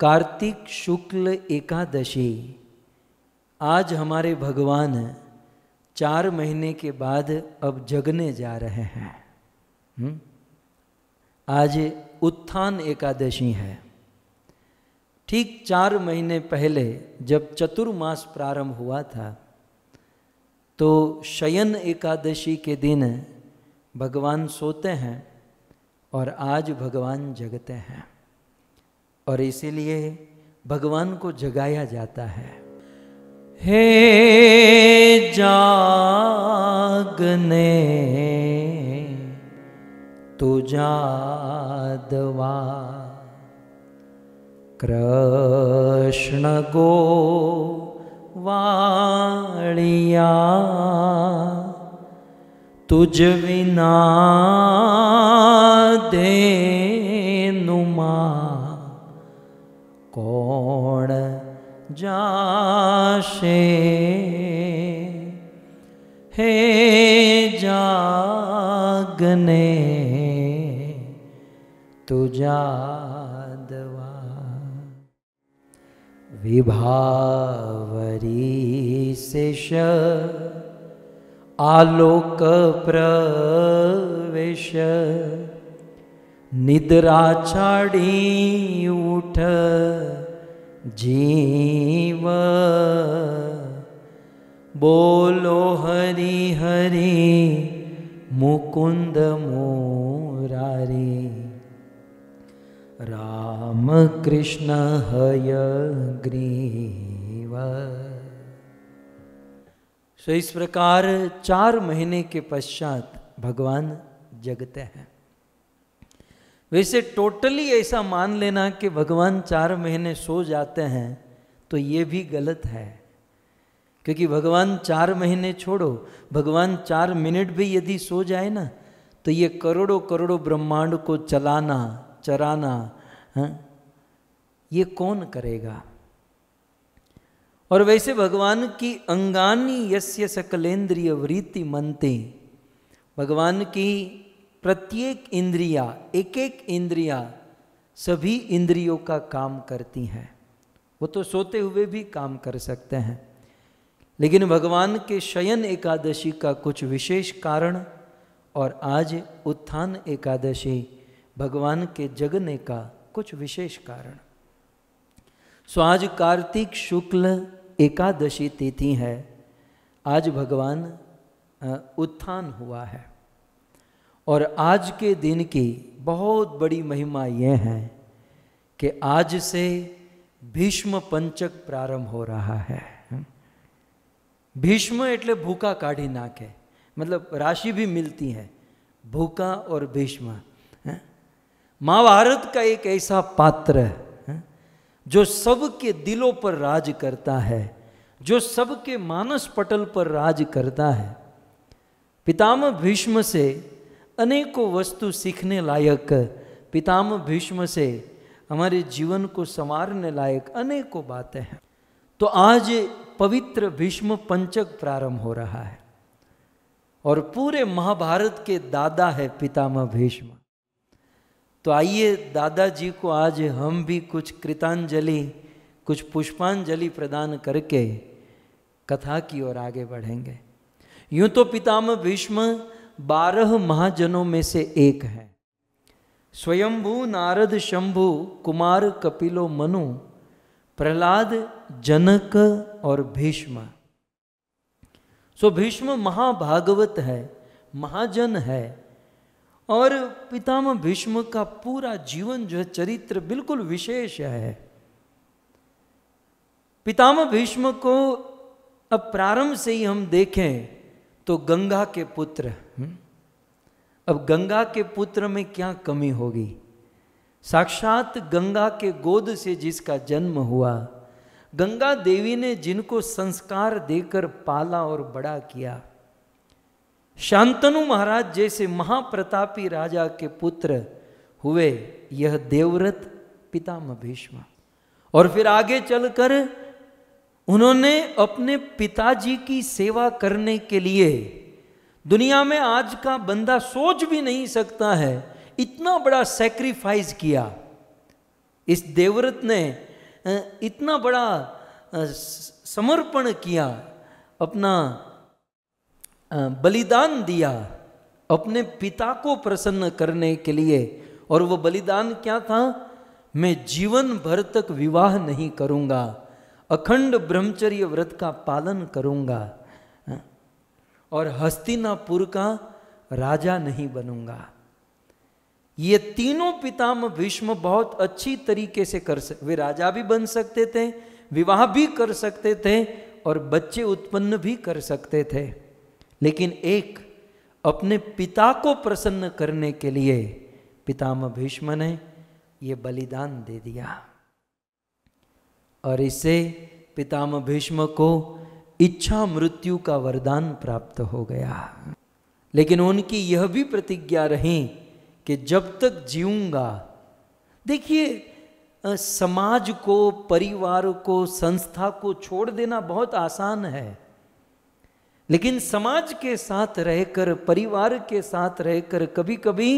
कार्तिक शुक्ल एकादशी आज हमारे भगवान चार महीने के बाद अब जगने जा रहे हैं हम्म? आज उत्थान एकादशी है ठीक चार महीने पहले जब चतुर्मास प्रारंभ हुआ था तो शयन एकादशी के दिन भगवान सोते हैं और आज भगवान जगते हैं और इसीलिए भगवान को जगाया जाता है हे जागने तू जादवा कृष्ण गो वाणिया तुझ विना देनुमा आशे हे जागने तुझा दवा विभावरी शिष आलोक प्रवेश निद्रा छाड़ी उठ जीव बोलो हरि हरि मुकुंद मोरारी राम कृष्ण हय ग्रीव सो इस प्रकार चार महीने के पश्चात भगवान जगते हैं वैसे टोटली ऐसा मान लेना कि भगवान चार महीने सो जाते हैं तो ये भी गलत है क्योंकि भगवान चार महीने छोड़ो भगवान चार मिनट भी यदि सो जाए ना तो ये करोड़ों करोड़ों ब्रह्मांड को चलाना चराना है हाँ, ये कौन करेगा और वैसे भगवान की अंगानी यस्य सकलेंद्रिय वृत्ति मनते भगवान की प्रत्येक इंद्रिया एक एक इंद्रिया सभी इंद्रियों का काम करती हैं वो तो सोते हुए भी काम कर सकते हैं लेकिन भगवान के शयन एकादशी का कुछ विशेष कारण और आज उत्थान एकादशी भगवान के जगने का कुछ विशेष कारण सो आज कार्तिक शुक्ल एकादशी तिथि है आज भगवान उत्थान हुआ है और आज के दिन की बहुत बड़ी महिमा ये है कि आज से भीष्म पंचक प्रारंभ हो रहा है भीष्म एटले भूखा काढ़ी નાખે मतलब राशि भी मिलती है भूखा और भीष्म महाभारत का एक ऐसा पात्र है जो सबके दिलों पर राज करता है जो सबके मानस पटल पर राज करता है पितामह भीष्म से अनेकों वस्तु सीखने लायक पितामह भीष्म से हमारे जीवन को संवारने लायक अनेकों बातें हैं तो आज पवित्र भीष्म पंचक प्रारंभ हो रहा है और पूरे महाभारत के दादा है पितामह भीष्म तो आइए दादाजी को आज हम भी कुछ कृतांजलि कुछ पुष्पांजलि प्रदान करके कथा की ओर आगे बढ़ेंगे यूं तो पितामह भीष्म बारह महाजनों में से एक हैं स्वयंभू नारद शंभु कुमार कपिलो मनु प्रहलाद जनक और भीष्म सो भीष्म महाभागवत है महाजन है और पितामह भीष्म का पूरा जीवन जो है चरित्र बिल्कुल विशेष है पितामह भीष्म को अब प्रारंभ से ही हम देखें तो गंगा के पुत्र अब गंगा के पुत्र में क्या कमी होगी साक्षात गंगा के गोद से जिसका जन्म हुआ गंगा देवी ने जिनको संस्कार देकर पाला और बड़ा किया शांतनु महाराज जैसे महाप्रतापी राजा के पुत्र हुए यह देवव्रत पितामह भीष्म और फिर आगे चलकर उन्होंने अपने पिताजी की सेवा करने के लिए दुनिया में आज का बंदा सोच भी नहीं सकता है इतना बड़ा सेक्रीफाइस किया इस देवव्रत ने इतना बड़ा समर्पण किया अपना बलिदान दिया अपने पिता को प्रसन्न करने के लिए और वो बलिदान क्या था मैं जीवन भर तक विवाह नहीं करूँगा अखंड ब्रह्मचर्य व्रत का पालन करूँगा और हस्तिनापुर का राजा नहीं बनूंगा ये तीनों पिताम भीष्म बहुत अच्छी तरीके से कर सकते वे राजा भी बन सकते थे विवाह भी कर सकते थे और बच्चे उत्पन्न भी कर सकते थे लेकिन एक अपने पिता को प्रसन्न करने के लिए पिताम भीष्म ने ये बलिदान दे दिया और इससे पितामह भीष्म को इच्छा मृत्यु का वरदान प्राप्त हो गया लेकिन उनकी यह भी प्रतिज्ञा रही कि जब तक जीऊंगा देखिए समाज को परिवार को संस्था को छोड़ देना बहुत आसान है लेकिन समाज के साथ रहकर परिवार के साथ रहकर कभी कभी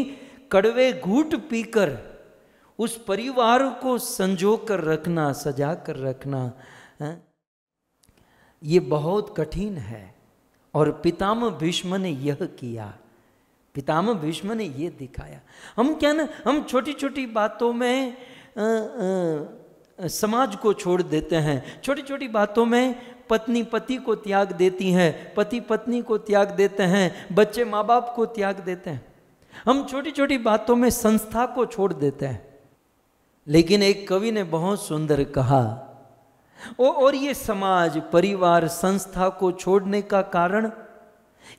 कड़वे घूट पीकर उस परिवार को संजो कर रखना सजा कर रखना है? ये बहुत कठिन है और पितामह भीष्म ने यह किया पितामह भीष्म ने यह दिखाया हम क्या ना हम छोटी छोटी बातों में आ, आ, समाज को छोड़ देते हैं छोटी छोटी बातों में पत्नी पति को त्याग देती है पति पत्नी को त्याग देते हैं बच्चे माँ बाप को त्याग देते हैं हम छोटी छोटी बातों में संस्था को छोड़ देते हैं लेकिन एक कवि ने बहुत सुंदर कहा और ये समाज परिवार संस्था को छोड़ने का कारण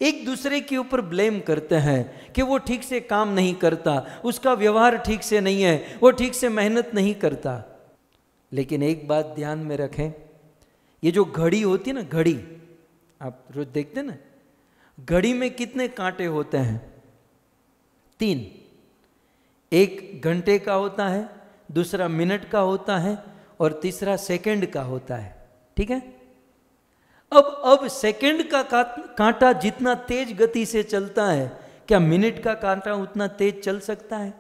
एक दूसरे के ऊपर ब्लेम करते हैं कि वो ठीक से काम नहीं करता उसका व्यवहार ठीक से नहीं है वो ठीक से मेहनत नहीं करता लेकिन एक बात ध्यान में रखें ये जो घड़ी होती है ना घड़ी आप रोज देखते ना घड़ी में कितने कांटे होते हैं तीन एक घंटे का होता है दूसरा मिनट का होता है और तीसरा सेकंड का होता है ठीक है अब अब सेकंड का कांटा जितना तेज गति से चलता है क्या मिनट का कांटा उतना तेज चल सकता है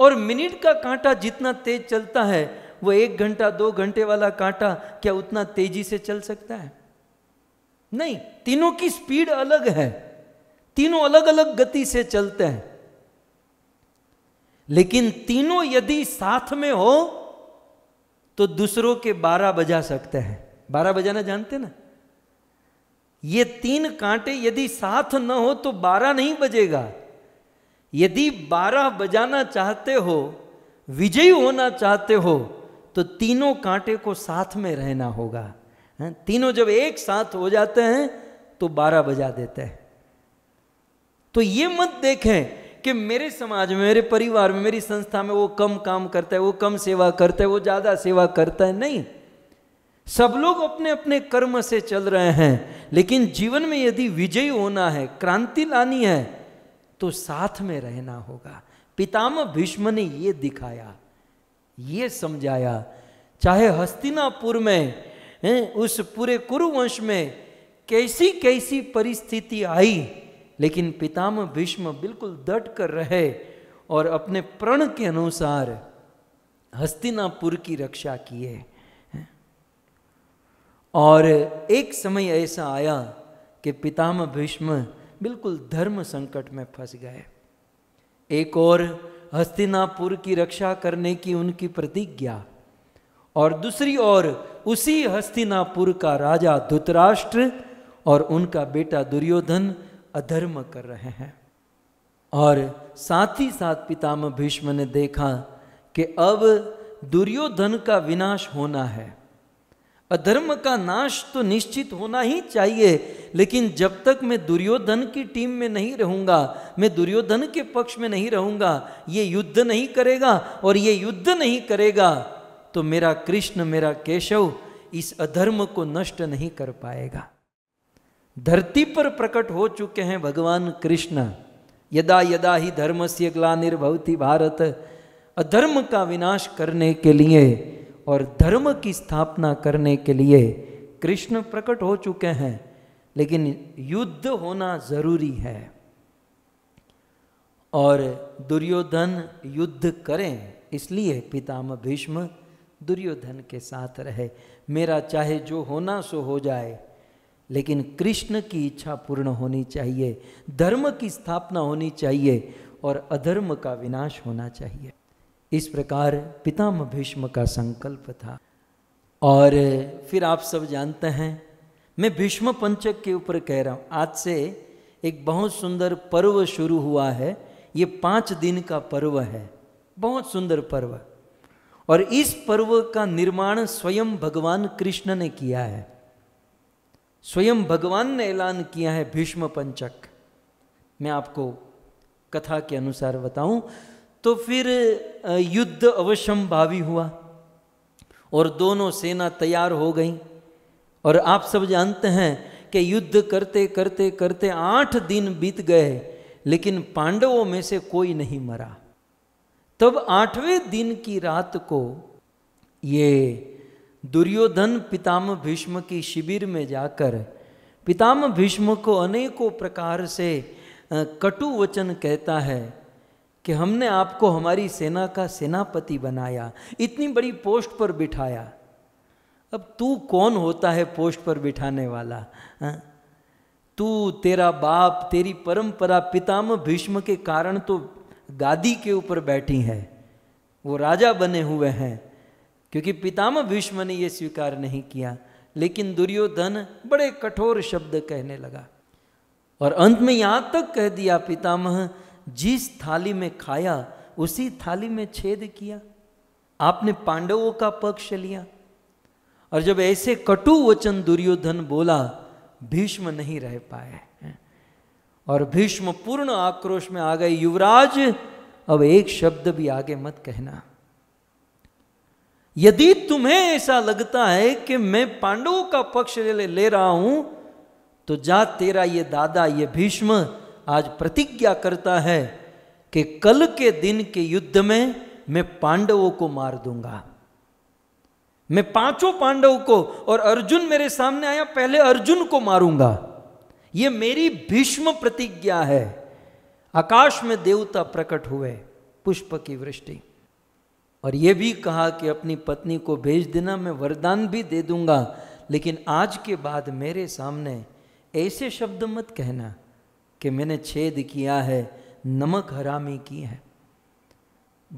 और मिनट का कांटा जितना तेज चलता है वो एक घंटा दो घंटे वाला कांटा क्या उतना तेजी से चल सकता है नहीं तीनों की स्पीड अलग है तीनों अलग अलग गति से चलते हैं लेकिन तीनों यदि साथ में हो तो दूसरों के बारह बजा सकते हैं बारह बजाना जानते ना ये तीन कांटे यदि साथ न हो तो बारह नहीं बजेगा यदि बारह बजाना चाहते हो विजयी होना चाहते हो तो तीनों कांटे को साथ में रहना होगा है? तीनों जब एक साथ हो जाते हैं तो बारह बजा देते हैं तो ये मत देखें कि मेरे समाज में मेरे परिवार में मेरी संस्था में वो कम काम करता है वो कम सेवा करता है वो ज़्यादा सेवा करता है नहीं सब लोग अपने अपने कर्म से चल रहे हैं लेकिन जीवन में यदि विजय होना है क्रांति लानी है तो साथ में रहना होगा पितामह भीष्म ने ये दिखाया ये समझाया चाहे हस्तिनापुर में उस पूरे कुरुवंश में कैसी कैसी परिस्थिति आई लेकिन पितामह भीष्म बिल्कुल डट कर रहे और अपने प्रण के अनुसार हस्तिनापुर की रक्षा किए और एक समय ऐसा आया कि पितामह भीष्म बिल्कुल धर्म संकट में फंस गए एक और हस्तिनापुर की रक्षा करने की उनकी प्रतिज्ञा और दूसरी ओर उसी हस्तिनापुर का राजा धुतराष्ट्र और उनका बेटा दुर्योधन अधर्म कर रहे हैं और साथ ही साथ पितामह भीष्म ने देखा कि अब दुर्योधन का विनाश होना है अधर्म का नाश तो निश्चित होना ही चाहिए लेकिन जब तक मैं दुर्योधन की टीम में नहीं रहूंगा मैं दुर्योधन के पक्ष में नहीं रहूंगा ये युद्ध नहीं करेगा और ये युद्ध नहीं करेगा तो मेरा कृष्ण मेरा केशव इस अधर्म को नष्ट नहीं कर पाएगा धरती पर प्रकट हो चुके हैं भगवान कृष्ण यदा यदा ही धर्म से ग्लानिर्भवती भारत अधर्म का विनाश करने के लिए और धर्म की स्थापना करने के लिए कृष्ण प्रकट हो चुके हैं लेकिन युद्ध होना जरूरी है और दुर्योधन युद्ध करें इसलिए पितामह भीष्म दुर्योधन के साथ रहे मेरा चाहे जो होना सो हो जाए लेकिन कृष्ण की इच्छा पूर्ण होनी चाहिए धर्म की स्थापना होनी चाहिए और अधर्म का विनाश होना चाहिए इस प्रकार पितामह भीष्म का संकल्प था और फिर आप सब जानते हैं मैं भीष्म पंचक के ऊपर कह रहा हूँ आज से एक बहुत सुंदर पर्व शुरू हुआ है ये पाँच दिन का पर्व है बहुत सुंदर पर्व और इस पर्व का निर्माण स्वयं भगवान कृष्ण ने किया है स्वयं भगवान ने ऐलान किया है भीष्म पंचक मैं आपको कथा के अनुसार बताऊं तो फिर युद्ध अवश्यम भावी हुआ और दोनों सेना तैयार हो गई और आप सब जानते हैं कि युद्ध करते करते करते आठ दिन बीत गए लेकिन पांडवों में से कोई नहीं मरा तब आठवें दिन की रात को ये दुर्योधन पिताम भीष्म की शिविर में जाकर पिताम भीष्म को अनेकों प्रकार से कटु वचन कहता है कि हमने आपको हमारी सेना का सेनापति बनाया इतनी बड़ी पोस्ट पर बिठाया अब तू कौन होता है पोस्ट पर बिठाने वाला हा? तू तेरा बाप तेरी परंपरा पिताम भीष्म के कारण तो गादी के ऊपर बैठी है वो राजा बने हुए हैं क्योंकि पितामह भीष्म ने यह स्वीकार नहीं किया लेकिन दुर्योधन बड़े कठोर शब्द कहने लगा और अंत में यहां तक कह दिया पितामह जिस थाली में खाया उसी थाली में छेद किया आपने पांडवों का पक्ष लिया और जब ऐसे कटु वचन दुर्योधन बोला भीष्म नहीं रह पाए और भीष्म पूर्ण आक्रोश में आ गए युवराज अब एक शब्द भी आगे मत कहना यदि तुम्हें ऐसा लगता है कि मैं पांडवों का पक्ष ले, ले रहा हूं तो जा तेरा ये दादा ये भीष्म आज प्रतिज्ञा करता है कि कल के दिन के युद्ध में मैं पांडवों को मार दूंगा मैं पांचों पांडव को और अर्जुन मेरे सामने आया पहले अर्जुन को मारूंगा यह मेरी भीष्म प्रतिज्ञा है आकाश में देवता प्रकट हुए पुष्प की वृष्टि और ये भी कहा कि अपनी पत्नी को भेज देना मैं वरदान भी दे दूंगा लेकिन आज के बाद मेरे सामने ऐसे शब्द मत कहना कि मैंने छेद किया है नमक हरामी की है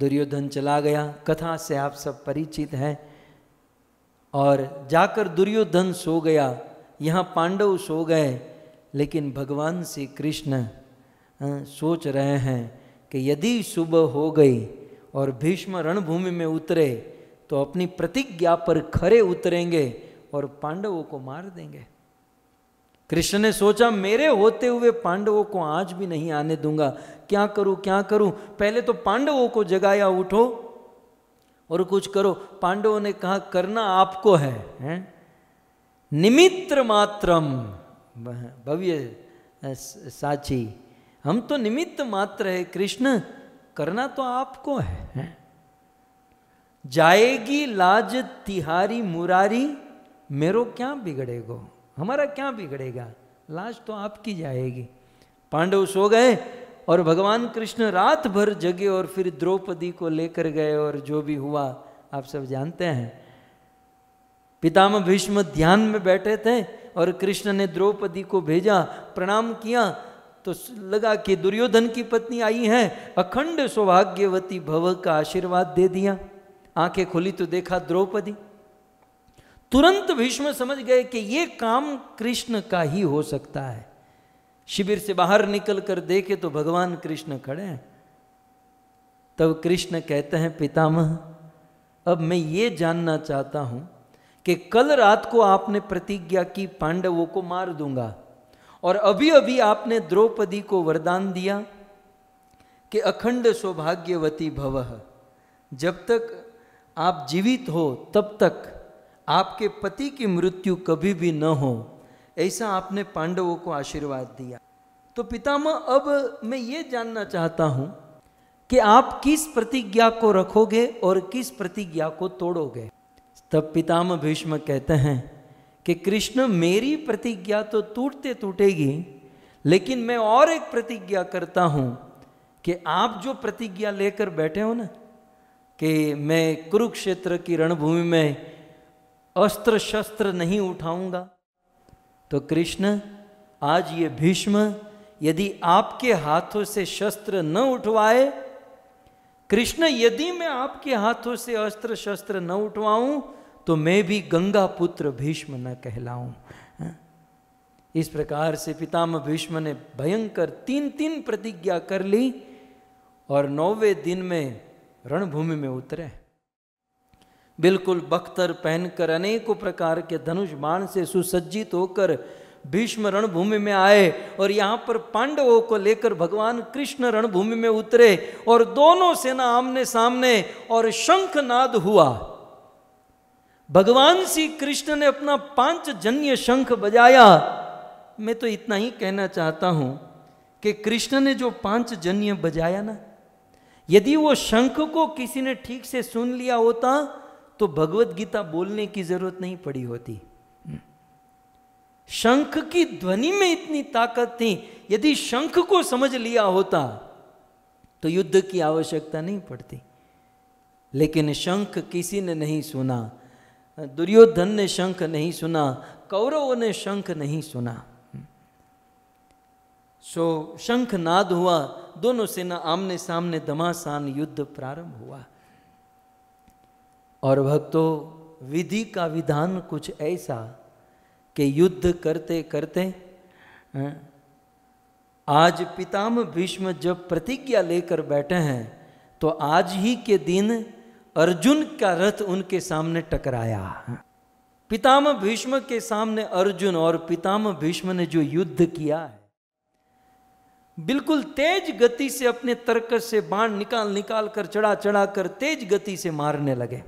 दुर्योधन चला गया कथा से आप सब परिचित हैं और जाकर दुर्योधन सो गया यहाँ पांडव सो गए लेकिन भगवान श्री कृष्ण सोच रहे हैं कि यदि सुबह हो गई और भीष्म रणभूमि में उतरे तो अपनी प्रतिज्ञा पर खरे उतरेंगे और पांडवों को मार देंगे कृष्ण ने सोचा मेरे होते हुए पांडवों को आज भी नहीं आने दूंगा क्या करूं क्या करूं पहले तो पांडवों को जगाया उठो और कुछ करो पांडवों ने कहा करना आपको है, है? निमित्र मात्रम भव्य साची हम तो निमित्त मात्र है कृष्ण करना तो आपको है जाएगी लाज तिहारी मुरारी मेरो क्या बिगड़ेगो हमारा क्या बिगड़ेगा लाज तो आपकी जाएगी पांडव सो गए और भगवान कृष्ण रात भर जगे और फिर द्रौपदी को लेकर गए और जो भी हुआ आप सब जानते हैं पितामह भीष्म ध्यान में बैठे थे और कृष्ण ने द्रौपदी को भेजा प्रणाम किया तो लगा कि दुर्योधन की पत्नी आई है अखंड सौभाग्यवती भव का आशीर्वाद दे दिया आंखें खोली तो देखा द्रौपदी तुरंत भीष्म समझ गए कि ये काम कृष्ण का ही हो सकता है शिविर से बाहर निकल कर देखे तो भगवान कृष्ण खड़े हैं तब कृष्ण कहते हैं पितामह अब मैं ये जानना चाहता हूं कि कल रात को आपने प्रतिज्ञा की पांडवों को मार दूंगा और अभी अभी आपने द्रौपदी को वरदान दिया कि अखंड सौभाग्यवती भव जब तक आप जीवित हो तब तक आपके पति की मृत्यु कभी भी न हो ऐसा आपने पांडवों को आशीर्वाद दिया तो पितामह अब मैं ये जानना चाहता हूं कि आप किस प्रतिज्ञा को रखोगे और किस प्रतिज्ञा को तोड़ोगे तब पितामह भीष्म कहते हैं कि कृष्ण मेरी प्रतिज्ञा तो टूटते टूटेगी लेकिन मैं और एक प्रतिज्ञा करता हूं कि आप जो प्रतिज्ञा लेकर बैठे हो ना कि मैं कुरुक्षेत्र की रणभूमि में अस्त्र शस्त्र नहीं उठाऊंगा तो कृष्ण आज ये भीष्म यदि आपके हाथों से शस्त्र न उठवाए कृष्ण यदि मैं आपके हाथों से अस्त्र शस्त्र न उठवाऊं तो मैं भी गंगा पुत्र भीष्म न कहलाऊं हाँ? इस प्रकार से पितामह भीष्म ने भयंकर तीन तीन प्रतिज्ञा कर ली और नौवे दिन में रणभूमि में उतरे बिल्कुल बख्तर पहनकर अनेकों प्रकार के धनुष बाण से सुसज्जित होकर भीष्म रणभूमि में आए और यहां पर पांडवों को लेकर भगवान कृष्ण रणभूमि में उतरे और दोनों सेना आमने सामने और शंखनाद हुआ भगवान श्री कृष्ण ने अपना पांच जन्य शंख बजाया मैं तो इतना ही कहना चाहता हूं कि कृष्ण ने जो पांच जन्य बजाया ना यदि वो शंख को किसी ने ठीक से सुन लिया होता तो भगवत गीता बोलने की जरूरत नहीं पड़ी होती शंख की ध्वनि में इतनी ताकत थी यदि शंख को समझ लिया होता तो युद्ध की आवश्यकता नहीं पड़ती लेकिन शंख किसी ने नहीं सुना दुर्योधन ने शंख नहीं सुना कौरवों ने शंख नहीं सुना सो शंख नाद हुआ दोनों सेना आमने सामने दमासान युद्ध प्रारंभ हुआ और भक्तों विधि का विधान कुछ ऐसा कि युद्ध करते करते आज पिताम भीष्म जब प्रतिज्ञा लेकर बैठे हैं तो आज ही के दिन अर्जुन का रथ उनके सामने टकराया पितामह भीष्म के सामने अर्जुन और पितामह भीष्म ने जो युद्ध किया है बिल्कुल तेज गति से अपने तर्क से बाण निकाल निकाल कर चढ़ा चढ़ा कर तेज गति से मारने लगे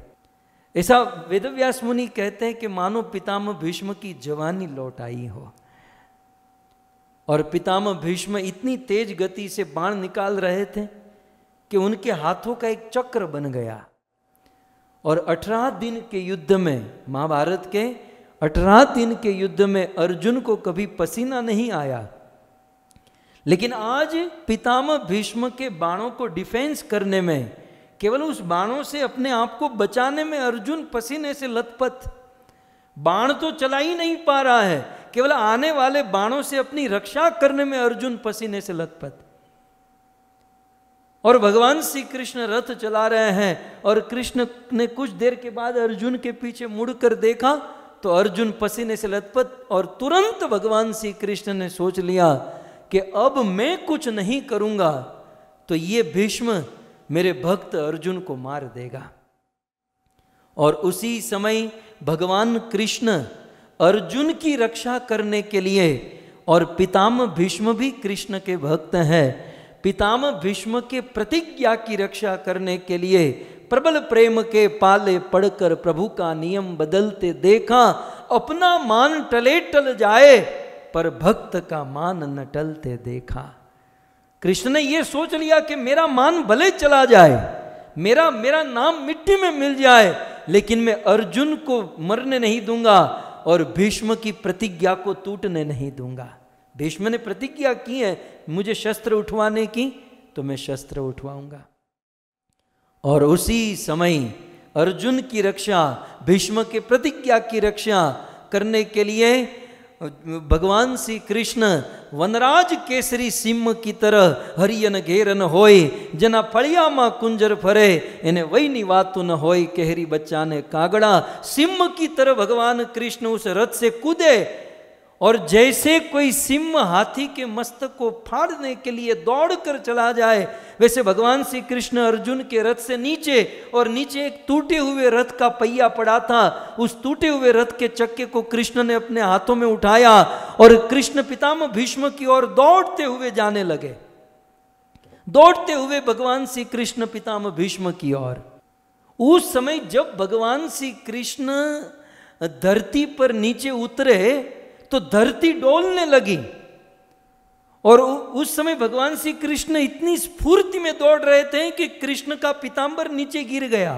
ऐसा वेदव्यास मुनि कहते हैं कि मानो पितामह भीष्म की जवानी लौट आई हो और पितामह भीष्म इतनी तेज गति से बाण निकाल रहे थे कि उनके हाथों का एक चक्र बन गया और अठारह दिन के युद्ध में महाभारत के अठारह दिन के युद्ध में अर्जुन को कभी पसीना नहीं आया लेकिन आज पितामह भीष्म के बाणों को डिफेंस करने में केवल उस बाणों से अपने आप को बचाने में अर्जुन पसीने से लथपथ बाण तो चला ही नहीं पा रहा है केवल आने वाले बाणों से अपनी रक्षा करने में अर्जुन पसीने से लथपथ और भगवान श्री कृष्ण रथ चला रहे हैं और कृष्ण ने कुछ देर के बाद अर्जुन के पीछे मुड़कर देखा तो अर्जुन पसीने से लथपथ और तुरंत भगवान श्री कृष्ण ने सोच लिया कि अब मैं कुछ नहीं करूंगा तो ये भीष्म मेरे भक्त अर्जुन को मार देगा और उसी समय भगवान कृष्ण अर्जुन की रक्षा करने के लिए और पिताम भीष्म भी कृष्ण के भक्त हैं पितामह भीष्म के प्रतिज्ञा की रक्षा करने के लिए प्रबल प्रेम के पाले पड़कर प्रभु का नियम बदलते देखा अपना मान टले टल जाए पर भक्त का मान न टलते देखा कृष्ण ने यह सोच लिया कि मेरा मान भले चला जाए मेरा मेरा नाम मिट्टी में मिल जाए लेकिन मैं अर्जुन को मरने नहीं दूंगा और भीष्म की प्रतिज्ञा को टूटने नहीं दूंगा भीष्म ने प्रतिज्ञा की है मुझे शस्त्र उठवाने की तो मैं शस्त्र उठवाऊंगा और उसी समय अर्जुन की रक्षा भीष्म के प्रतिज्ञा की रक्षा करने के लिए भगवान श्री कृष्ण वनराज केसरी सिंह की तरह હરિયન ઘેરન હોય જેના ફળિયામાં કુંજર ફરે એને વયની न ન હોય बच्चा ने कागड़ा सिंह की तरह भगवान कृष्ण उस रथ से कूदे और जैसे कोई सिंह हाथी के मस्तक को फाड़ने के लिए दौड़कर चला जाए वैसे भगवान श्री कृष्ण अर्जुन के रथ से नीचे और नीचे एक टूटे हुए रथ का पहिया पड़ा था उस टूटे हुए रथ के चक्के को कृष्ण ने अपने हाथों में उठाया और कृष्ण पितामह भीष्म की ओर दौड़ते हुए जाने लगे दौड़ते हुए भगवान श्री कृष्ण पितामह भीष्म की ओर उस समय जब भगवान श्री कृष्ण धरती पर नीचे उतरे तो धरती डोलने लगी और उस समय भगवान श्री कृष्ण इतनी स्फूर्ति में दौड़ रहे थे कि कृष्ण का पिताम्बर नीचे गिर गया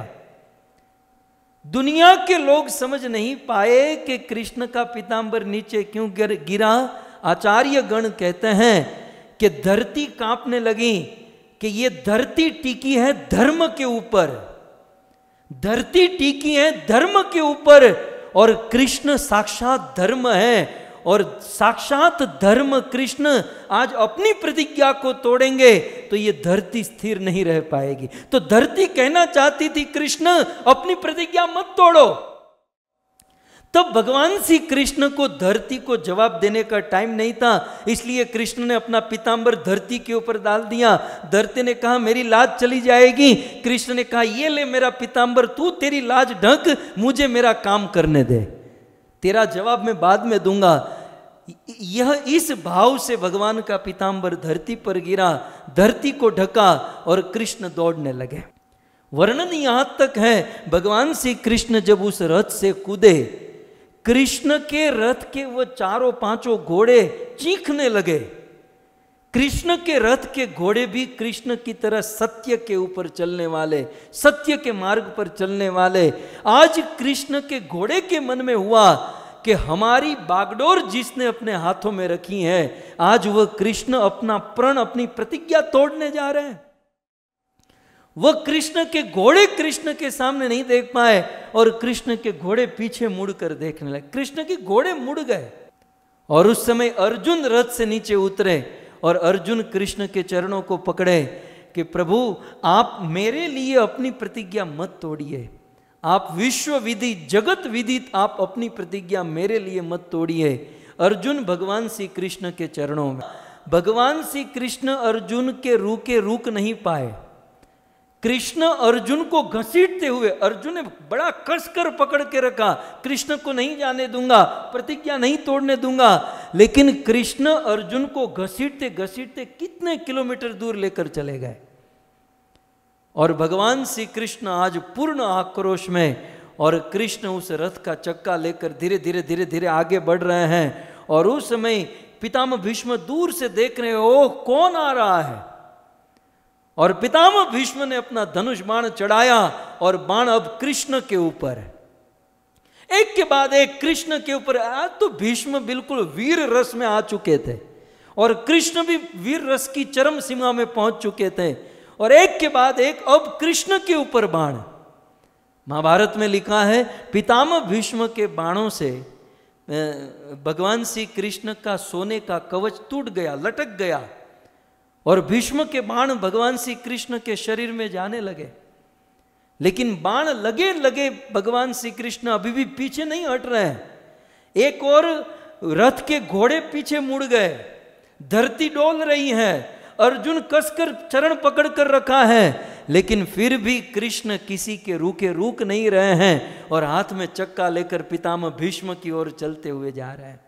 दुनिया के लोग समझ नहीं पाए कि कृष्ण का पिताम्बर नीचे क्यों गिर गिरा आचार्य गण कहते हैं कि धरती कांपने लगी कि ये धरती टिकी है धर्म के ऊपर धरती टिकी है धर्म के ऊपर और कृष्ण साक्षात धर्म है और साक्षात धर्म कृष्ण आज अपनी प्रतिज्ञा को तोड़ेंगे तो ये धरती स्थिर नहीं रह पाएगी तो धरती कहना चाहती थी कृष्ण अपनी प्रतिज्ञा मत तोड़ो तब भगवान श्री कृष्ण को धरती को जवाब देने का टाइम नहीं था इसलिए कृष्ण ने अपना पिताम्बर धरती के ऊपर डाल दिया धरती ने कहा मेरी लाज चली जाएगी कृष्ण ने कहा ये ले मेरा पिताम्बर तू तेरी लाज ढक मुझे मेरा काम करने दे तेरा जवाब मैं बाद में दूंगा यह इस भाव से भगवान का पिताम्बर धरती पर गिरा धरती को ढका और कृष्ण दौड़ने लगे वर्णन यहां तक है भगवान श्री कृष्ण जब उस रथ से कूदे कृष्ण के रथ के वह चारों पांचों घोड़े चीखने लगे कृष्ण के रथ के घोड़े भी कृष्ण की तरह सत्य के ऊपर चलने वाले सत्य के मार्ग पर चलने वाले आज कृष्ण के घोड़े के मन में हुआ कि हमारी बागडोर जिसने अपने हाथों में रखी है आज वह कृष्ण अपना प्रण अपनी प्रतिज्ञा तोड़ने जा रहे हैं वह कृष्ण के घोड़े कृष्ण के सामने नहीं देख पाए और कृष्ण के घोड़े पीछे मुड़ कर देखने लगे कृष्ण के घोड़े मुड़ गए और उस समय अर्जुन रथ से नीचे उतरे और अर्जुन कृष्ण के चरणों को पकड़े कि प्रभु आप मेरे लिए अपनी प्रतिज्ञा मत तोड़िए आप विश्व विधि जगत विदित आप अपनी प्रतिज्ञा मेरे लिए मत तोड़िए अर्जुन भगवान श्री कृष्ण के चरणों में भगवान श्री कृष्ण अर्जुन के रूके रूक नहीं पाए कृष्ण अर्जुन को घसीटते हुए अर्जुन ने बड़ा कसकर पकड़ के रखा कृष्ण को नहीं जाने दूंगा प्रतिज्ञा नहीं तोड़ने दूंगा लेकिन कृष्ण अर्जुन को घसीटते घसीटते कितने किलोमीटर दूर लेकर चले गए और भगवान श्री कृष्ण आज पूर्ण आक्रोश में और कृष्ण उस रथ का चक्का लेकर धीरे धीरे धीरे धीरे आगे बढ़ रहे हैं और उस समय पितामह भीष्म दूर से देख रहे हो कौन आ रहा है और पितामह भीष्म ने अपना धनुष बाण चढ़ाया और बाण अब कृष्ण के ऊपर है एक के बाद एक कृष्ण के ऊपर आज तो भीष्म बिल्कुल वीर रस में आ चुके थे और कृष्ण भी वीर रस की चरम सीमा में पहुंच चुके थे और एक के बाद एक अब कृष्ण के ऊपर बाण महाभारत में लिखा है पितामह भीष्म के बाणों से भगवान श्री कृष्ण का सोने का कवच टूट गया लटक गया और भीष्म के बाण भगवान श्री कृष्ण के शरीर में जाने लगे लेकिन बाण लगे लगे भगवान श्री कृष्ण अभी भी पीछे नहीं हट रहे हैं एक और रथ के घोड़े पीछे मुड़ गए धरती डोल रही है अर्जुन कसकर चरण पकड़ कर रखा है लेकिन फिर भी कृष्ण किसी के रूके रूक नहीं रहे हैं और हाथ में चक्का लेकर पितामह भीष्म की ओर चलते हुए जा रहे हैं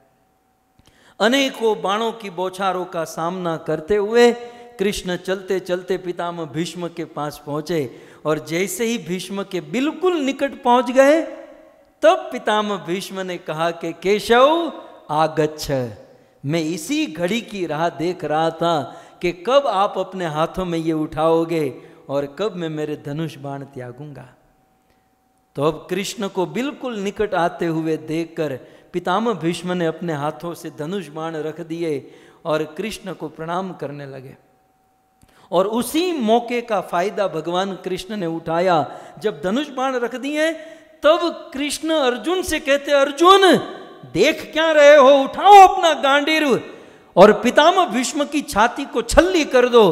अनेकों बाणों की बौछारों का सामना करते हुए कृष्ण चलते चलते पितामह भीष्म के पास पहुंचे और जैसे ही भीष्म के बिल्कुल निकट पहुंच गए तब पितामह भीष्म ने कहा कि केशव आगच्छ मैं इसी घड़ी की राह देख रहा था कि कब आप अपने हाथों में ये उठाओगे और कब मैं मेरे धनुष बाण त्यागूंगा तो अब कृष्ण को बिल्कुल निकट आते हुए देखकर पितामह भीष्म ने अपने हाथों से धनुष बाण रख दिए और कृष्ण को प्रणाम करने लगे और उसी मौके का फायदा भगवान कृष्ण ने उठाया जब धनुष बाण रख दिए तब कृष्ण अर्जुन से कहते अर्जुन देख क्या रहे हो उठाओ अपना गांडीर और पितामह भीष्म की छाती को छल्ली कर दो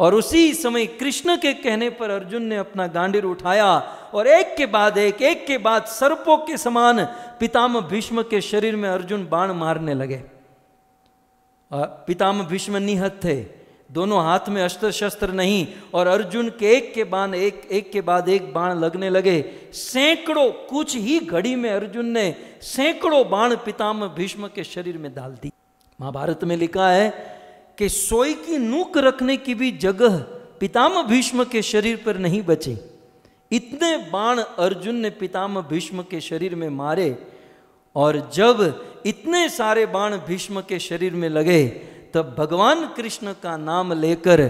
और उसी समय कृष्ण के कहने पर अर्जुन ने अपना गांडीर उठाया और एक के बाद एक एक के बाद सर्पों के समान पितामह भीष्म के शरीर में अर्जुन बाण मारने लगे पितामह भीष्म निहत थे दोनों हाथ में अस्त्र शस्त्र नहीं और अर्जुन के एक के बाद एक एक के बाद एक बाण लगने लगे सैकड़ों कुछ ही घड़ी में अर्जुन ने सैकड़ों बाण पितामह भीष्म के शरीर में डाल दी महाभारत में लिखा है कि सोई की नूक रखने की भी जगह पितामह भीष्म के शरीर पर नहीं बची इतने बाण अर्जुन ने पितामह भीष्म के शरीर में मारे और जब इतने सारे बाण भीष्म के शरीर में लगे तब भगवान कृष्ण का नाम लेकर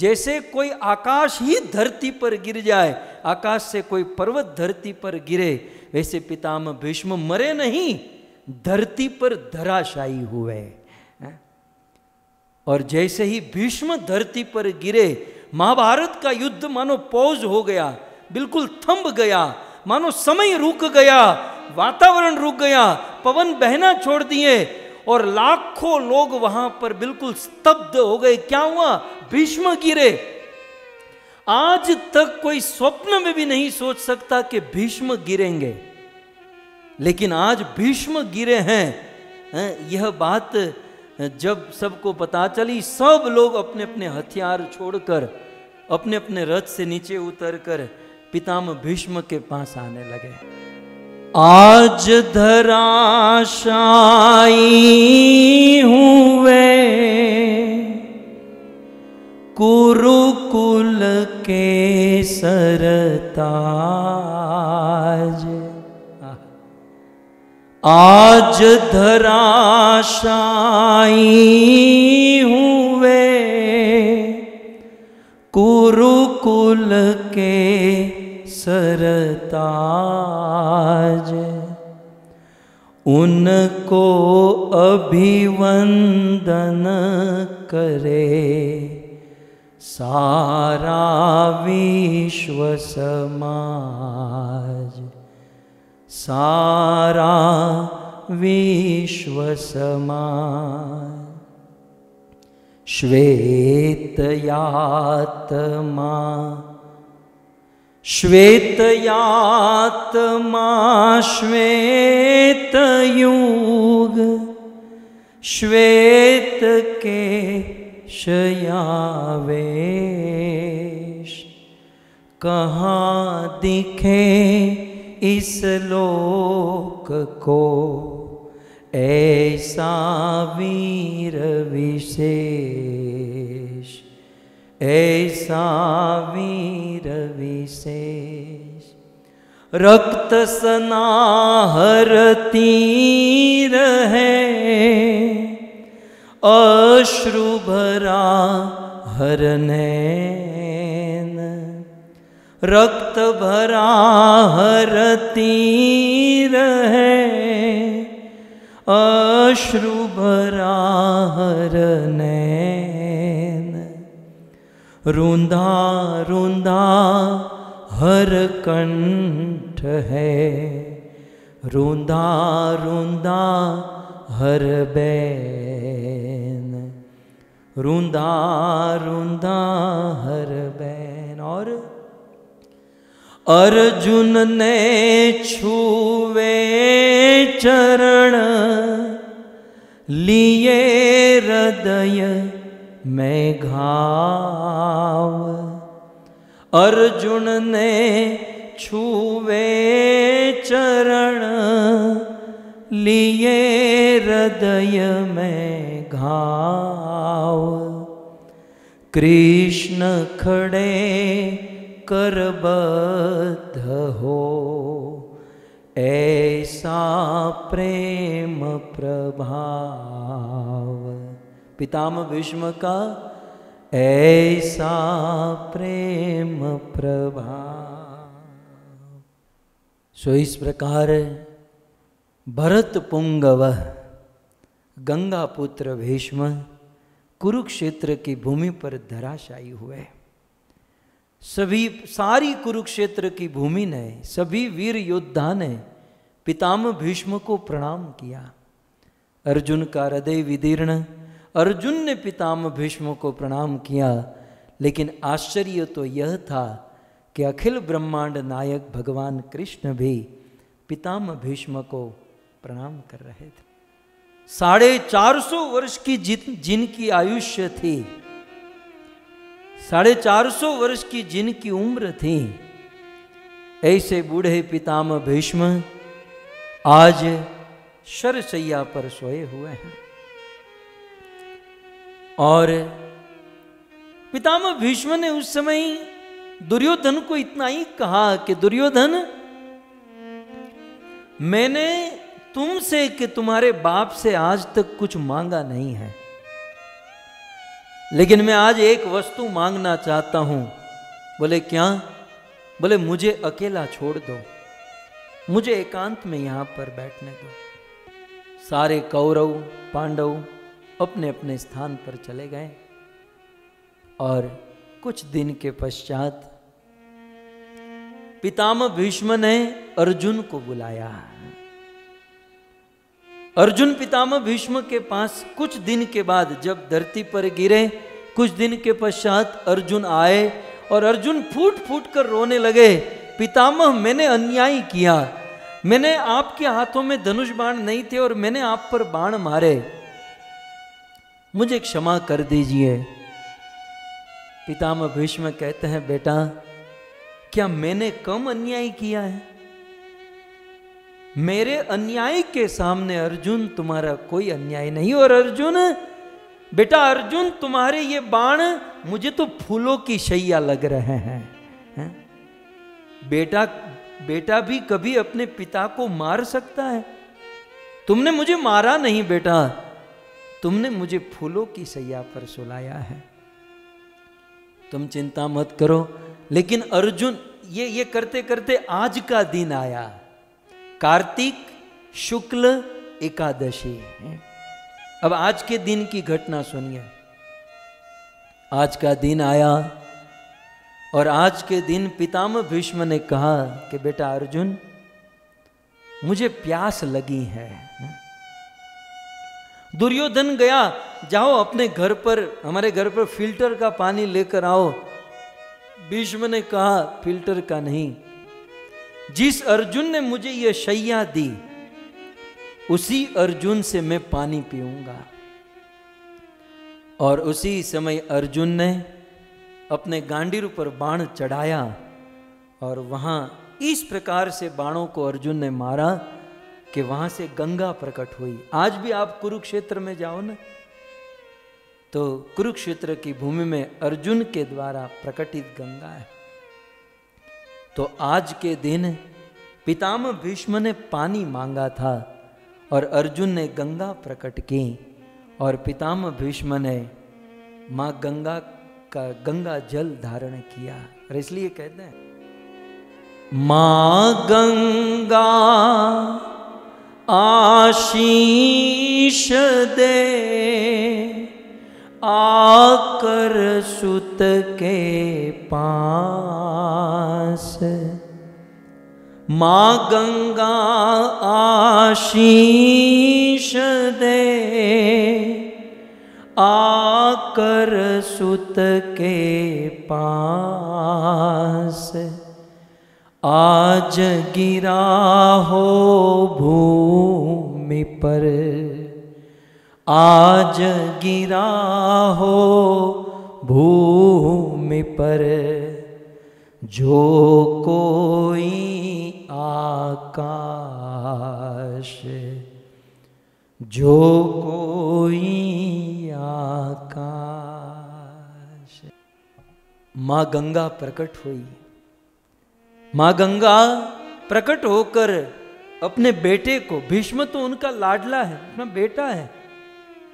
जैसे कोई आकाश ही धरती पर गिर जाए आकाश से कोई पर्वत धरती पर गिरे वैसे पितामह भीष्म मरे नहीं धरती पर धराशायी हुए और जैसे ही भीष्म धरती पर गिरे महाभारत का युद्ध मानो पौज हो गया बिल्कुल थंब गया मानो समय रुक गया वातावरण रुक गया पवन बहना छोड़ दिए और लाखों लोग वहां पर बिल्कुल स्तब्ध हो गए क्या हुआ भीष्म गिरे आज तक कोई स्वप्न में भी नहीं सोच सकता कि भीष्म गिरेंगे लेकिन आज भीष्म गिरे हैं यह बात जब सबको पता चली सब लोग अपने अपने हथियार छोड़कर अपने अपने रथ से नीचे उतरकर पितामह भीष्म के पास आने लगे आज धराशाई हुए कुरुकुल के सरताज आज धराशाई हुए कुरुकुल के सरताज उनको अभिवंदन करे सारा विश्व समाज सारा विश्व समाज श्वेतयात्मा श्वेतयात्मा श्वेतयुग श्वेत के शयावेश कहाँ दिखे इस लोक को ऐसा वीर विशेष ऐसा वीर विशेष रक्त सनाहर तीर है अश्रु भरा हरनैन रक्त भरा हर तीर है अश्रु भरा हरनैन रोंदा रोंदा हर कंठ है रोंदा रोंदा हर बैन रोंदा रोंदा हर बैन और अर्जुन ने छुवे चरण लिए हृदय मैं घाव अर्जुन ने छुवे चरण लिए हृदय में घाव कृष्ण खड़े करबद्ध हो ऐसा प्रेम प्रभा पिताम भीष्म का ऐसा प्रेम प्रभा सो इस प्रकार भरत पुंगव गंगा पुत्र भीष्म कुरुक्षेत्र की भूमि पर धराशायी हुए सभी सारी कुरुक्षेत्र की भूमि ने सभी वीर योद्धा ने पितामह भीष्म को प्रणाम किया अर्जुन का हृदय विदीर्ण अर्जुन ने पितामह भीष्म को प्रणाम किया लेकिन आश्चर्य तो यह था कि अखिल ब्रह्मांड नायक भगवान कृष्ण भी पितामह भीष्म को प्रणाम कर रहे थे साढ़े चार सौ वर्ष की जिन जिनकी आयुष्य थी साढ़े चार सौ वर्ष की जिनकी उम्र थी ऐसे बूढ़े पितामह भीष्म आज शरसैया पर सोए हुए हैं और पितामह भीष्म ने उस समय दुर्योधन को इतना ही कहा कि दुर्योधन मैंने तुमसे कि तुम्हारे बाप से आज तक कुछ मांगा नहीं है लेकिन मैं आज एक वस्तु मांगना चाहता हूं बोले क्या बोले मुझे अकेला छोड़ दो मुझे एकांत में यहां पर बैठने दो सारे कौरव पांडव अपने अपने स्थान पर चले गए और कुछ दिन के पश्चात पितामह भीष्म ने अर्जुन को बुलाया अर्जुन पितामह भीष्म के पास कुछ दिन के बाद जब धरती पर गिरे कुछ दिन के पश्चात अर्जुन आए और अर्जुन फूट फूट कर रोने लगे पितामह मैंने अन्याय किया मैंने आपके हाथों में धनुष बाण नहीं थे और मैंने आप पर बाण मारे मुझे क्षमा कर दीजिए पितामह भीष्म कहते हैं बेटा क्या मैंने कम अन्याय किया है मेरे अन्याय के सामने अर्जुन तुम्हारा कोई अन्याय नहीं और अर्जुन बेटा अर्जुन तुम्हारे ये बाण मुझे तो फूलों की शैया लग रहे हैं है? बेटा बेटा भी कभी अपने पिता को मार सकता है तुमने मुझे मारा नहीं बेटा तुमने मुझे फूलों की सैया पर सुलाया है तुम चिंता मत करो लेकिन अर्जुन ये ये करते करते आज का दिन आया कार्तिक शुक्ल एकादशी अब आज के दिन की घटना सुनिए आज का दिन आया और आज के दिन पितामह भीष्म ने कहा कि बेटा अर्जुन मुझे प्यास लगी है दुर्योधन गया जाओ अपने घर पर हमारे घर पर फिल्टर का पानी लेकर आओ भीष्म ने कहा फिल्टर का नहीं जिस अर्जुन ने मुझे यह शैया दी उसी अर्जुन से मैं पानी पीऊंगा और उसी समय अर्जुन ने अपने गांडीर पर बाण चढ़ाया और वहां इस प्रकार से बाणों को अर्जुन ने मारा कि वहां से गंगा प्रकट हुई आज भी आप कुरुक्षेत्र में जाओ ना तो कुरुक्षेत्र की भूमि में अर्जुन के द्वारा प्रकटित गंगा है तो आज के दिन पितामह भीष्म ने पानी मांगा था और अर्जुन ने गंगा प्रकट की और पितामह भीष्म ने माँ गंगा का गंगा जल धारण किया और इसलिए कहते हैं माँ गंगा आशीष दे आकर सुत के पास माँ गंगा आशीष दे आकर सुत के पास आज गिरा हो भूमि पर आज गिरा हो भूमि पर जो कोई आकाश जो कोई आकाश माँ गंगा प्रकट हुई माँ गंगा प्रकट होकर अपने बेटे को भीष्म तो उनका लाडला है अपना बेटा है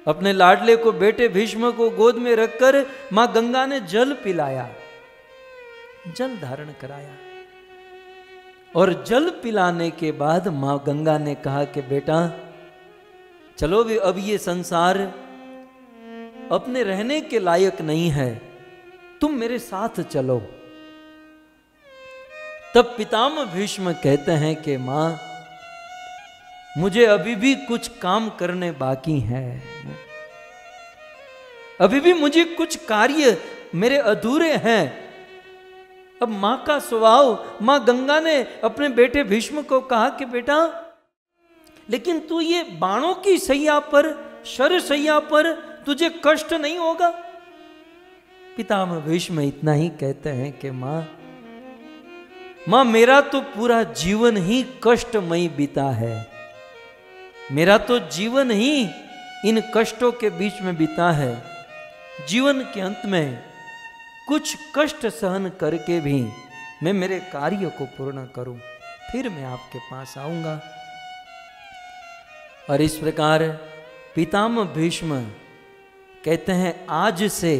अपने लाडले को बेटे भीष्म को गोद में रखकर माँ गंगा ने जल पिलाया जल धारण कराया और जल पिलाने के बाद माँ गंगा ने कहा कि बेटा चलो भी अब ये संसार अपने रहने के लायक नहीं है तुम मेरे साथ चलो तब पितामह भीष्म कहते हैं कि माँ मुझे अभी भी कुछ काम करने बाकी हैं अभी भी मुझे कुछ कार्य मेरे अधूरे हैं अब मां का स्वभाव मां गंगा ने अपने बेटे भीष्म को कहा कि बेटा लेकिन तू ये बाणों की सैया पर शर सैया पर तुझे कष्ट नहीं होगा पितामह भीष्म इतना ही कहते हैं कि मां मां मेरा तो पूरा जीवन ही कष्टमयी बीता है मेरा तो जीवन ही इन कष्टों के बीच में बीता है जीवन के अंत में कुछ कष्ट सहन करके भी मैं मेरे कार्य को पूर्ण करूं फिर मैं आपके पास आऊंगा और इस प्रकार पिताम भीष्म कहते हैं आज से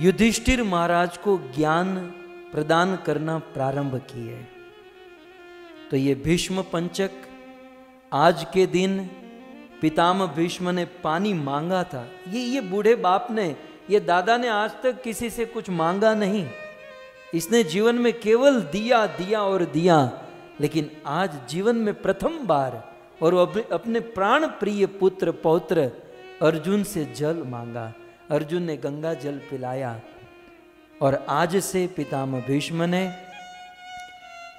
युधिष्ठिर महाराज को ज्ञान प्रदान करना प्रारंभ है तो ये भीष्म पंचक आज के दिन पितामह भीष्म ने पानी मांगा था ये ये बूढ़े बाप ने ये दादा ने आज तक किसी से कुछ मांगा नहीं इसने जीवन में केवल दिया दिया और दिया लेकिन आज जीवन में प्रथम बार और अपने प्राण प्रिय पुत्र पौत्र अर्जुन से जल मांगा अर्जुन ने गंगा जल पिलाया और आज से पितामह भीष्म ने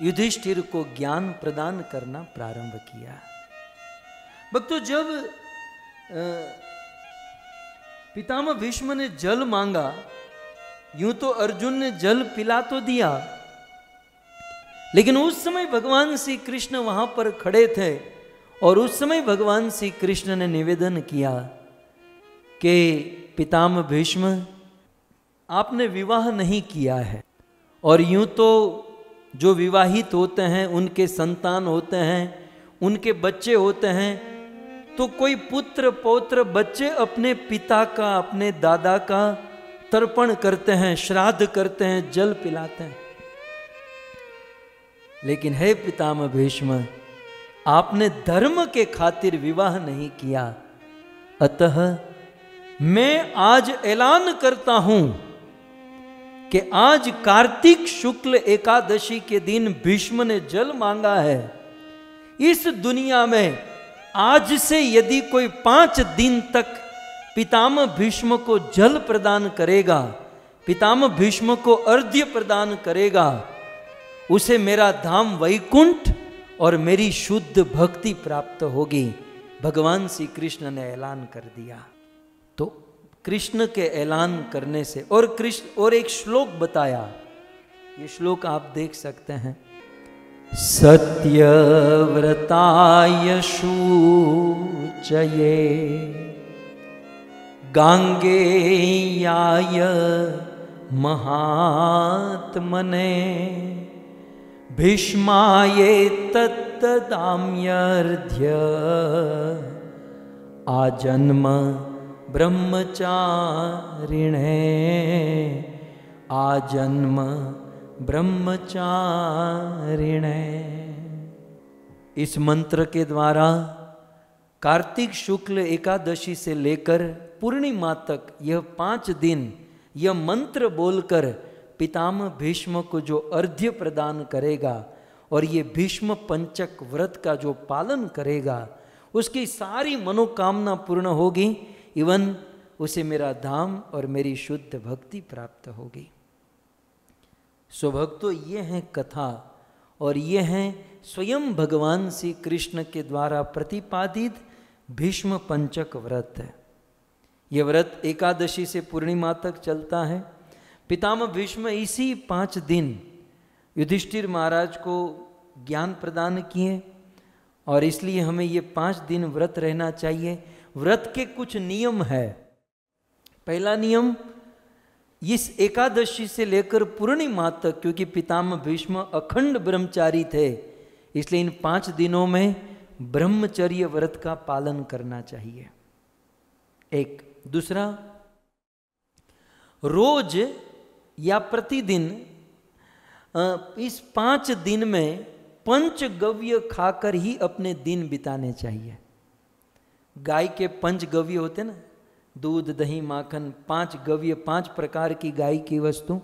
युधिष्ठिर को ज्ञान प्रदान करना प्रारंभ किया भक्तों जब पितामह भीष्म ने जल मांगा यूं तो अर्जुन ने जल पिला तो दिया लेकिन उस समय भगवान श्री कृष्ण वहां पर खड़े थे और उस समय भगवान श्री कृष्ण ने निवेदन किया कि पितामह भीष्म आपने विवाह नहीं किया है और यूं तो जो विवाहित होते हैं उनके संतान होते हैं उनके बच्चे होते हैं तो कोई पुत्र पौत्र बच्चे अपने पिता का अपने दादा का तर्पण करते हैं श्राद्ध करते हैं जल पिलाते हैं लेकिन हे पितामह भीष्म आपने धर्म के खातिर विवाह नहीं किया अतः मैं आज ऐलान करता हूं कि आज कार्तिक शुक्ल एकादशी के दिन भीष्म ने जल मांगा है इस दुनिया में आज से यदि कोई पांच दिन तक पितामह भीष्म को जल प्रदान करेगा पितामह भीष्म को अर्ध्य प्रदान करेगा उसे मेरा धाम वैकुंठ और मेरी शुद्ध भक्ति प्राप्त होगी भगवान श्री कृष्ण ने ऐलान कर दिया कृष्ण के ऐलान करने से और कृष्ण और एक श्लोक बताया ये श्लोक आप देख सकते हैं सत्यव्रताय शूचये याय महात्मने भीष्माये तत्तदाम्यर्ध्य आजन्म ब्रह्मचारिण आजन्म ब्रह्मचारिण इस मंत्र के द्वारा कार्तिक शुक्ल एकादशी से लेकर पूर्णिमा तक यह पाँच दिन यह मंत्र बोलकर पितामह भीष्म को जो अर्घ्य प्रदान करेगा और ये भीष्म पंचक व्रत का जो पालन करेगा उसकी सारी मनोकामना पूर्ण होगी इवन उसे मेरा धाम और मेरी शुद्ध भक्ति प्राप्त होगी सो ये हैं कथा और ये हैं स्वयं भगवान श्री कृष्ण के द्वारा प्रतिपादित भीष्म पंचक व्रत है ये व्रत एकादशी से पूर्णिमा तक चलता है पितामह भीष्म इसी पांच दिन युधिष्ठिर महाराज को ज्ञान प्रदान किए और इसलिए हमें ये पांच दिन व्रत रहना चाहिए व्रत के कुछ नियम है पहला नियम इस एकादशी से लेकर पूर्णिमा तक क्योंकि पितामह भीष्म अखंड ब्रह्मचारी थे इसलिए इन पांच दिनों में ब्रह्मचर्य व्रत का पालन करना चाहिए एक दूसरा रोज या प्रतिदिन इस पांच दिन में पंच गव्य खाकर ही अपने दिन बिताने चाहिए गाय के पंच गव्य होते ना दूध दही माखन पांच गव्य पांच प्रकार की गाय की वस्तु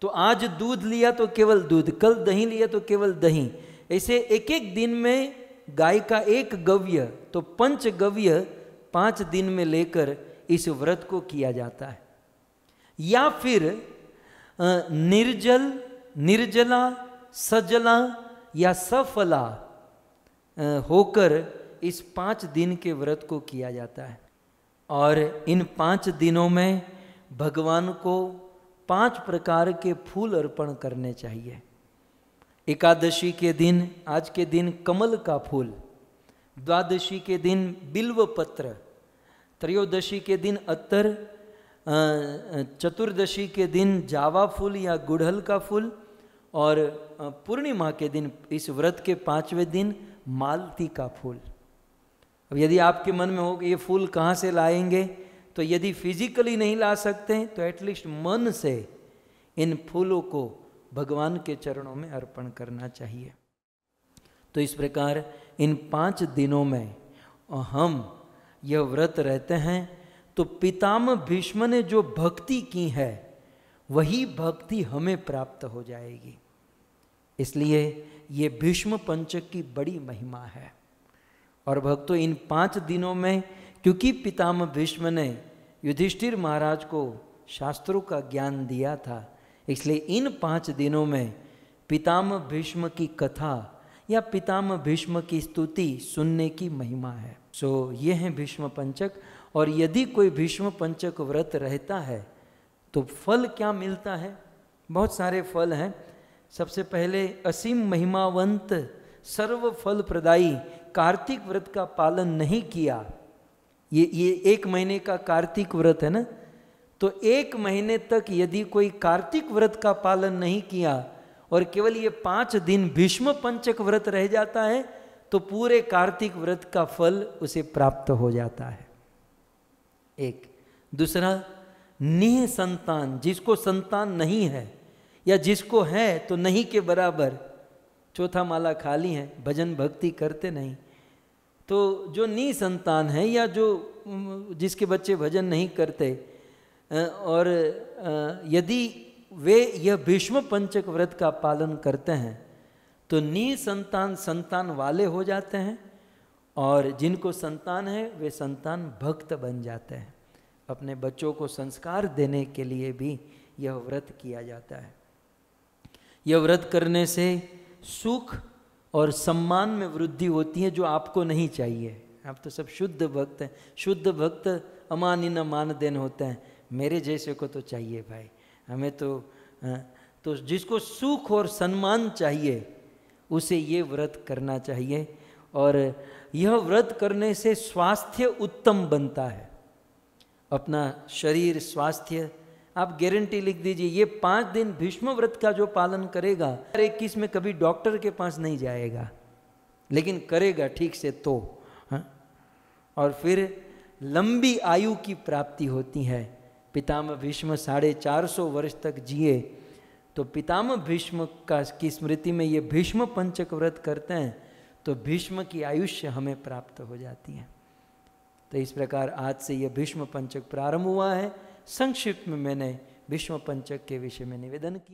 तो आज दूध लिया तो केवल दूध कल दही लिया तो केवल दही ऐसे एक एक दिन में गाय का एक गव्य तो पंच गव्य पांच दिन में लेकर इस व्रत को किया जाता है या फिर निर्जल निर्जला सजला या सफला होकर इस पाँच दिन के व्रत को किया जाता है और इन पाँच दिनों में भगवान को पांच प्रकार के फूल अर्पण करने चाहिए एकादशी के दिन आज के दिन कमल का फूल द्वादशी के दिन बिल्व पत्र त्रयोदशी के दिन अत्तर चतुर्दशी के दिन जावा फूल या गुड़हल का फूल और पूर्णिमा के दिन इस व्रत के पांचवें दिन मालती का फूल अब यदि आपके मन में हो कि ये फूल कहाँ से लाएंगे तो यदि फिजिकली नहीं ला सकते तो एटलीस्ट मन से इन फूलों को भगवान के चरणों में अर्पण करना चाहिए तो इस प्रकार इन पाँच दिनों में हम यह व्रत रहते हैं तो पितामह भीष्म ने जो भक्ति की है वही भक्ति हमें प्राप्त हो जाएगी इसलिए ये भीष्म पंचक की बड़ी महिमा है और भक्तों इन पाँच दिनों में क्योंकि पितामह भीष्म ने युधिष्ठिर महाराज को शास्त्रों का ज्ञान दिया था इसलिए इन पाँच दिनों में पितामह भीष्म की कथा या पितामह भीष्म की स्तुति सुनने की महिमा है सो so, ये है भीष्म पंचक और यदि कोई भीष्म पंचक व्रत रहता है तो फल क्या मिलता है बहुत सारे फल हैं सबसे पहले असीम महिमावंत सर्व फल प्रदायी कार्तिक व्रत का पालन नहीं किया ये ये एक महीने का कार्तिक व्रत है ना तो एक महीने तक यदि कोई कार्तिक व्रत का पालन नहीं किया और केवल ये पांच दिन भीष्म पंचक व्रत रह जाता है तो पूरे कार्तिक व्रत का फल उसे प्राप्त हो जाता है एक दूसरा निह संतान जिसको संतान नहीं है या जिसको है तो नहीं के बराबर चौथा माला खाली है भजन भक्ति करते नहीं तो जो नी संतान है या जो जिसके बच्चे भजन नहीं करते और यदि वे यह भीष्म पंचक व्रत का पालन करते हैं तो नी संतान संतान वाले हो जाते हैं और जिनको संतान है वे संतान भक्त बन जाते हैं अपने बच्चों को संस्कार देने के लिए भी यह व्रत किया जाता है यह व्रत करने से सुख और सम्मान में वृद्धि होती है जो आपको नहीं चाहिए आप तो सब शुद्ध भक्त हैं शुद्ध भक्त अमान इन अमान देन होते हैं मेरे जैसे को तो चाहिए भाई हमें तो तो जिसको सुख और सम्मान चाहिए उसे ये व्रत करना चाहिए और यह व्रत करने से स्वास्थ्य उत्तम बनता है अपना शरीर स्वास्थ्य आप गारंटी लिख दीजिए ये पांच दिन भीष्म व्रत का जो पालन करेगा हर इक्कीस में कभी डॉक्टर के पास नहीं जाएगा लेकिन करेगा ठीक से तो हा? और फिर लंबी आयु की प्राप्ति होती है पितामह भीष्म साढ़े चार सौ वर्ष तक जिए तो पितामह भीष्म का की स्मृति में ये भीष्म पंचक व्रत करते हैं तो भीष्म की आयुष्य हमें प्राप्त हो जाती है तो इस प्रकार आज से यह भीष्म पंचक प्रारंभ हुआ है संक्षिप्त में मैंने विश्व पंचक के विषय में निवेदन किया